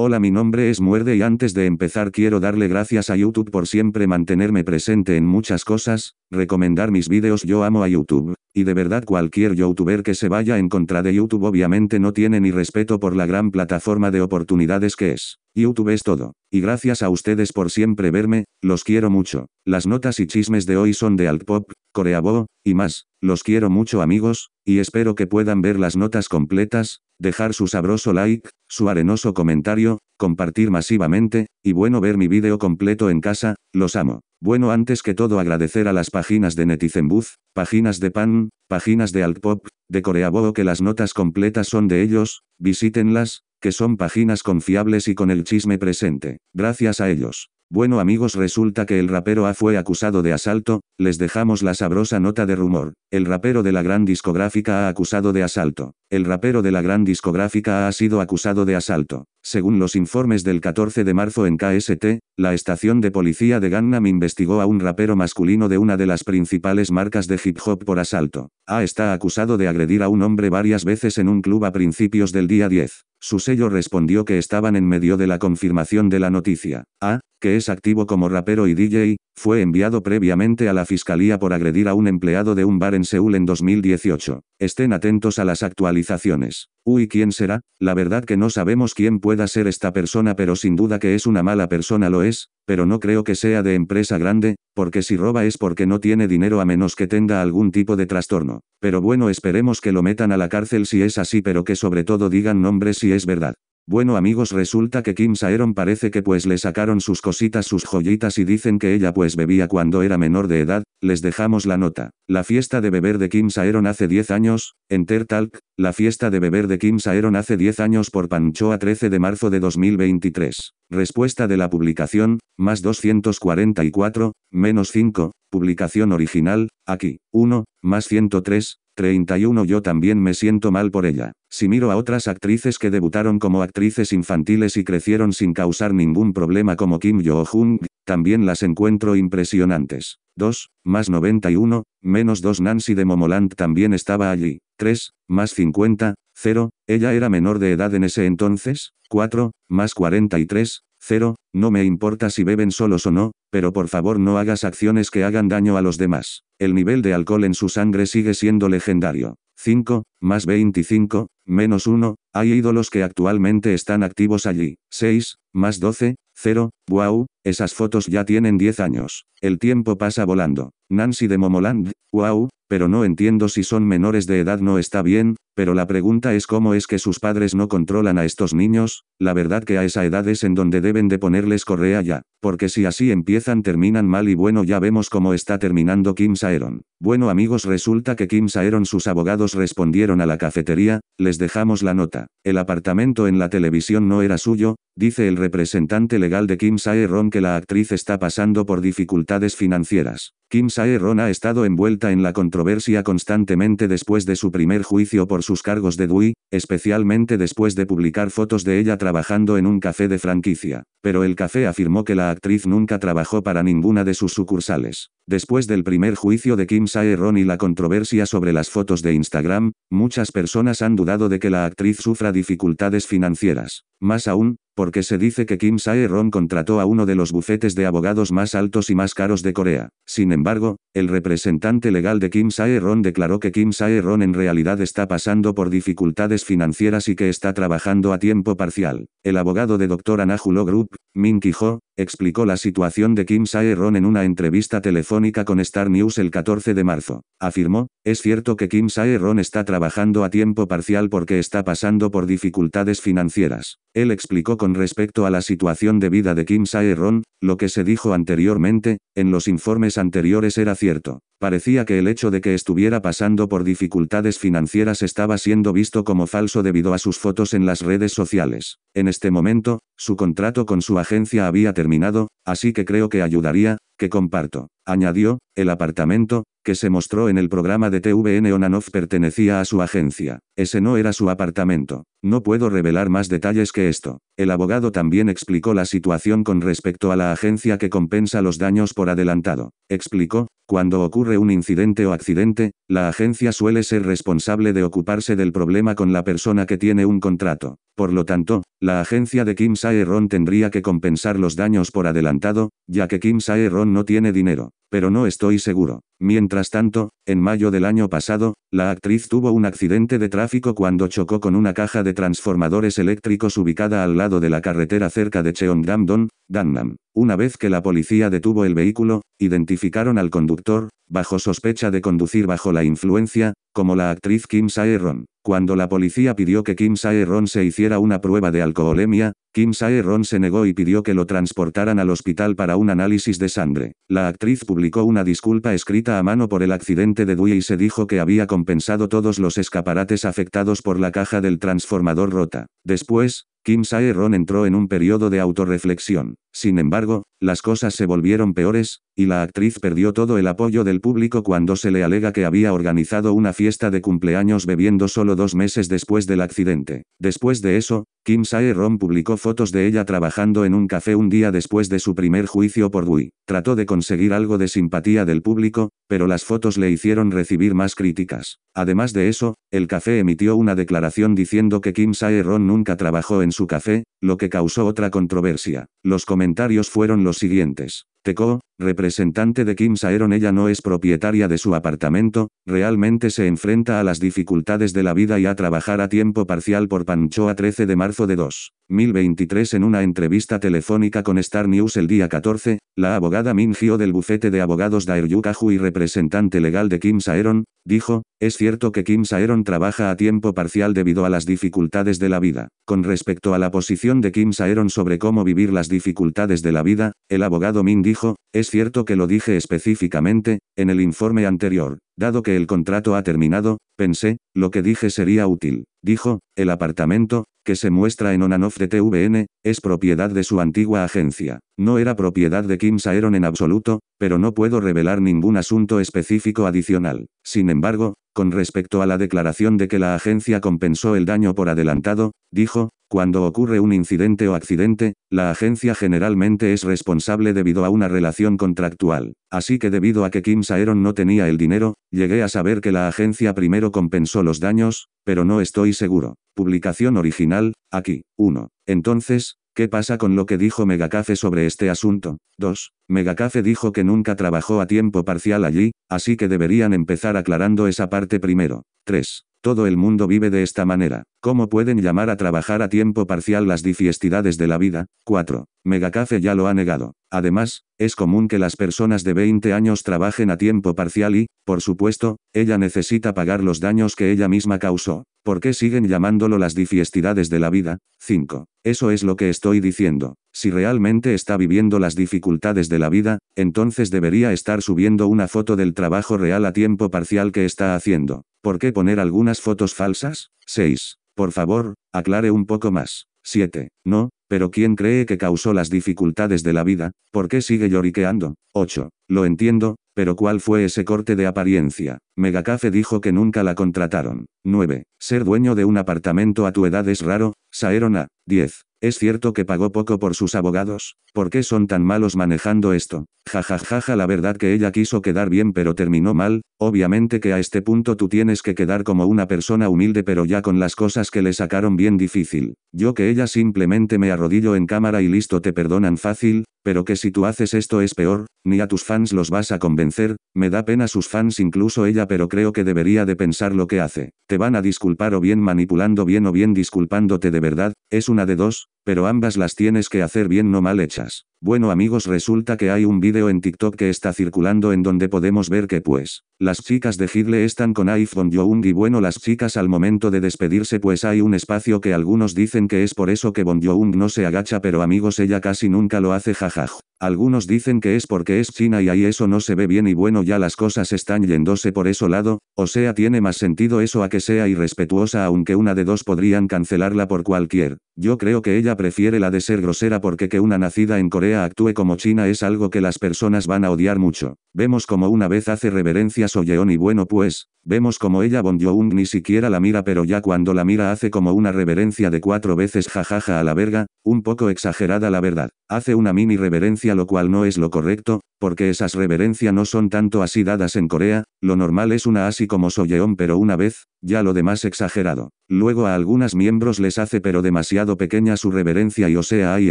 Hola mi nombre es Muerde y antes de empezar quiero darle gracias a YouTube por siempre mantenerme presente en muchas cosas, recomendar mis vídeos yo amo a YouTube, y de verdad cualquier youtuber que se vaya en contra de YouTube obviamente no tiene ni respeto por la gran plataforma de oportunidades que es. YouTube es todo. Y gracias a ustedes por siempre verme, los quiero mucho. Las notas y chismes de hoy son de Altpop, Coreabo, y más. Los quiero mucho amigos, y espero que puedan ver las notas completas, dejar su sabroso like, su arenoso comentario, compartir masivamente, y bueno ver mi video completo en casa, los amo. Bueno antes que todo agradecer a las páginas de Netizen páginas de Pan, páginas de Altpop, de Coreabo que las notas completas son de ellos, visítenlas, que son páginas confiables y con el chisme presente. Gracias a ellos. Bueno amigos resulta que el rapero A fue acusado de asalto, les dejamos la sabrosa nota de rumor, el rapero de la gran discográfica A acusado de asalto, el rapero de la gran discográfica A ha sido acusado de asalto, según los informes del 14 de marzo en KST, la estación de policía de Gangnam investigó a un rapero masculino de una de las principales marcas de hip hop por asalto. A está acusado de agredir a un hombre varias veces en un club a principios del día 10. Su sello respondió que estaban en medio de la confirmación de la noticia. A, que es activo como rapero y DJ, fue enviado previamente a la fiscalía por agredir a un empleado de un bar en Seúl en 2018. Estén atentos a las actualizaciones. Uy, ¿quién será? La verdad que no sabemos quién pueda ser esta persona, pero sin duda que es una mala persona lo es, pero no creo que sea de empresa grande, porque si roba es porque no tiene dinero a menos que tenga algún tipo de trastorno. Pero bueno, esperemos que lo metan a la cárcel si es así, pero que sobre todo digan nombres si es verdad. Bueno amigos resulta que Kim Saeron parece que pues le sacaron sus cositas sus joyitas y dicen que ella pues bebía cuando era menor de edad, les dejamos la nota. La fiesta de beber de Kim Saeron hace 10 años, en Tertalk, la fiesta de beber de Kim Saeron hace 10 años por Panchoa 13 de marzo de 2023. Respuesta de la publicación, más 244, menos 5, publicación original, aquí, 1, más 103, 31 Yo también me siento mal por ella. Si miro a otras actrices que debutaron como actrices infantiles y crecieron sin causar ningún problema como Kim Yo-jung, también las encuentro impresionantes. 2, más 91, menos 2 Nancy de Momoland también estaba allí. 3, más 50, 0, ella era menor de edad en ese entonces. 4, más 43, 0, no me importa si beben solos o no, pero por favor no hagas acciones que hagan daño a los demás. El nivel de alcohol en su sangre sigue siendo legendario. 5, más 25, menos 1, hay ídolos que actualmente están activos allí. 6, más 12, 0, wow, esas fotos ya tienen 10 años. El tiempo pasa volando. Nancy de Momoland, wow, pero no entiendo si son menores de edad no está bien, pero la pregunta es cómo es que sus padres no controlan a estos niños, la verdad que a esa edad es en donde deben de ponerles correa ya, porque si así empiezan terminan mal y bueno ya vemos cómo está terminando Kim Saeron. Bueno amigos resulta que Kim Saeron sus abogados respondieron a la cafetería, les dejamos la nota. El apartamento en la televisión no era suyo, dice el representante legal de Kim Sae-ron que la actriz está pasando por dificultades financieras. Kim Sae-ron ha estado envuelta en la controversia constantemente después de su primer juicio por sus cargos de DUI, especialmente después de publicar fotos de ella trabajando en un café de franquicia. Pero el café afirmó que la actriz nunca trabajó para ninguna de sus sucursales. Después del primer juicio de Kim Sae-ron y la controversia sobre las fotos de Instagram, muchas personas han dudado de que la actriz sufra dificultades financieras. Más aún, porque se dice que Kim Sae-ron contrató a uno de los bufetes de abogados más altos y más caros de Corea. Sin embargo, el representante legal de Kim Sae-ron declaró que Kim Sae-ron en realidad está pasando por dificultades financieras y que está trabajando a tiempo parcial. El abogado de Dr. Anajulo Group, Min Ki-ho, explicó la situación de Kim Sae-ron en una entrevista telefónica con Star News el 14 de marzo. Afirmó, es cierto que Kim Sae-ron está trabajando a tiempo parcial porque está pasando por dificultades financieras. Él explicó con respecto a la situación de vida de Kim Sae-ron, lo que se dijo anteriormente, en los informes anteriores era cierto. Parecía que el hecho de que estuviera pasando por dificultades financieras estaba siendo visto como falso debido a sus fotos en las redes sociales. En este momento, su contrato con su agencia había terminado, así que creo que ayudaría, que comparto. Añadió, el apartamento, que se mostró en el programa de TVN Onanov pertenecía a su agencia. Ese no era su apartamento. No puedo revelar más detalles que esto. El abogado también explicó la situación con respecto a la agencia que compensa los daños por adelantado. Explicó, cuando ocurre un incidente o accidente, la agencia suele ser responsable de ocuparse del problema con la persona que tiene un contrato. Por lo tanto, la agencia de Kim Sae-ron tendría que compensar los daños por adelantado, ya que Kim Sae-ron no tiene dinero, pero no estoy seguro. Mientras tanto, en mayo del año pasado, la actriz tuvo un accidente de tráfico cuando chocó con una caja de transformadores eléctricos ubicada al lado de la carretera cerca de cheongdam dong Gangnam. Una vez que la policía detuvo el vehículo, identificaron al conductor, bajo sospecha de conducir bajo la influencia, como la actriz Kim Sae-ron. Cuando la policía pidió que Kim Sae-ron se hiciera una prueba de alcoholemia, Kim Sae-ron se negó y pidió que lo transportaran al hospital para un análisis de sangre. La actriz publicó una disculpa escrita a mano por el accidente de duy y se dijo que había compensado todos los escaparates afectados por la caja del transformador rota. Después, Kim Sae-ron entró en un periodo de autorreflexión. Sin embargo, las cosas se volvieron peores, y la actriz perdió todo el apoyo del público cuando se le alega que había organizado una fiesta de cumpleaños bebiendo solo dos meses después del accidente. Después de eso, Kim Sae-ron publicó fotos de ella trabajando en un café un día después de su primer juicio por bui Trató de conseguir algo de simpatía del público, pero las fotos le hicieron recibir más críticas. Además de eso, el café emitió una declaración diciendo que Kim Sae-ron nunca trabajó en en su café, lo que causó otra controversia. Los comentarios fueron los siguientes. Teco, representante de Kim Saeron ella no es propietaria de su apartamento, realmente se enfrenta a las dificultades de la vida y a trabajar a tiempo parcial por Pancho a 13 de marzo de 2023 en una entrevista telefónica con Star News el día 14, la abogada Min Hyo del bufete de abogados Daer y representante legal de Kim Saeron, dijo, es cierto que Kim Saeron trabaja a tiempo parcial debido a las dificultades de la vida. Con respecto a la posición de Kim Saeron sobre cómo vivir las dificultades de la vida, el abogado Min dijo, es cierto que lo dije específicamente, en el informe anterior, dado que el contrato ha terminado, pensé, lo que dije sería útil. Dijo, el apartamento, que se muestra en Onanofre de TVN, es propiedad de su antigua agencia. No era propiedad de Kim Saeron en absoluto, pero no puedo revelar ningún asunto específico adicional. Sin embargo, con respecto a la declaración de que la agencia compensó el daño por adelantado, dijo, cuando ocurre un incidente o accidente, la agencia generalmente es responsable debido a una relación contractual. Así que debido a que Kim Saeron no tenía el dinero, llegué a saber que la agencia primero compensó los daños, pero no estoy seguro. Publicación original, aquí, 1. Entonces, ¿qué pasa con lo que dijo Megacafe sobre este asunto? 2. Megacafe dijo que nunca trabajó a tiempo parcial allí, así que deberían empezar aclarando esa parte primero. 3. Todo el mundo vive de esta manera. ¿Cómo pueden llamar a trabajar a tiempo parcial las difiestidades de la vida? 4. Megacafe ya lo ha negado. Además, es común que las personas de 20 años trabajen a tiempo parcial y, por supuesto, ella necesita pagar los daños que ella misma causó. ¿Por qué siguen llamándolo las difiestidades de la vida? 5. Eso es lo que estoy diciendo. Si realmente está viviendo las dificultades de la vida, entonces debería estar subiendo una foto del trabajo real a tiempo parcial que está haciendo. ¿Por qué poner algunas fotos falsas? 6. Por favor, aclare un poco más. 7. No, pero ¿quién cree que causó las dificultades de la vida? ¿Por qué sigue lloriqueando? 8. Lo entiendo, pero ¿cuál fue ese corte de apariencia? Megacafe dijo que nunca la contrataron. 9. Ser dueño de un apartamento a tu edad es raro, Saerona. 10. Es cierto que pagó poco por sus abogados, ¿por qué son tan malos manejando esto? Jajajaja ja, la verdad que ella quiso quedar bien pero terminó mal, obviamente que a este punto tú tienes que quedar como una persona humilde pero ya con las cosas que le sacaron bien difícil. Yo que ella simplemente me arrodillo en cámara y listo te perdonan fácil, pero que si tú haces esto es peor, ni a tus fans los vas a convencer, me da pena sus fans incluso ella pero creo que debería de pensar lo que hace. Te van a disculpar o bien manipulando bien o bien disculpándote de verdad, es una de dos, pero ambas las tienes que hacer bien no mal hechas. Bueno amigos resulta que hay un vídeo en TikTok que está circulando en donde podemos ver que pues, las chicas de Hitler están con iPhone Young y bueno las chicas al momento de despedirse pues hay un espacio que algunos dicen que es por eso que Bon Young no se agacha pero amigos ella casi nunca lo hace jajaj. Algunos dicen que es porque es China y ahí eso no se ve bien y bueno ya las cosas están yéndose por eso lado, o sea tiene más sentido eso a que sea irrespetuosa aunque una de dos podrían cancelarla por cualquier yo creo que ella prefiere la de ser grosera porque que una nacida en Corea actúe como China es algo que las personas van a odiar mucho. Vemos como una vez hace reverencia Soyeon y bueno pues, vemos como ella Bon Joon ni siquiera la mira pero ya cuando la mira hace como una reverencia de cuatro veces jajaja a la verga, un poco exagerada la verdad. Hace una mini reverencia lo cual no es lo correcto, porque esas reverencias no son tanto así dadas en Corea, lo normal es una así como Soyeon pero una vez, ya lo demás exagerado. Luego a algunas miembros les hace pero demasiado pequeña su reverencia y o sea hay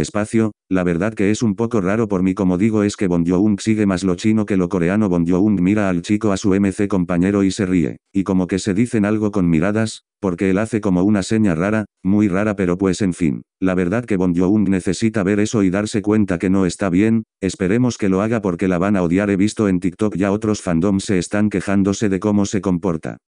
espacio, la verdad que es un poco raro por mí como digo es que Bon Joon sigue más lo chino que lo coreano Bon Joon mira al chico a su MC compañero y se ríe, y como que se dicen algo con miradas, porque él hace como una seña rara, muy rara pero pues en fin, la verdad que Bon Joon necesita ver eso y darse cuenta que no está bien, esperemos que lo haga porque la van a odiar he visto en TikTok ya otros fandoms se están quejándose de cómo se comporta.